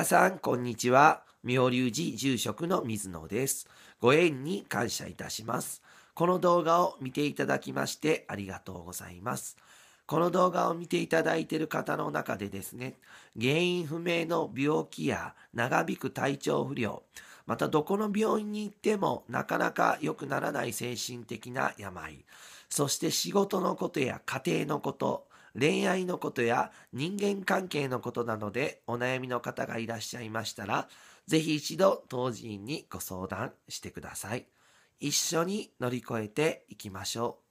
皆さん、こんにちは。妙隆寺住職の水野です。ご縁に感謝いたします。この動画を見ていただきましてありがとうございます。この動画を見ていただいている方の中でですね、原因不明の病気や長引く体調不良、またどこの病院に行ってもなかなか良くならない精神的な病、そして仕事のことや家庭のこと、恋愛のことや人間関係のことなのでお悩みの方がいらっしゃいましたら、ぜひ一度当院にご相談してください。一緒に乗り越えていきましょう。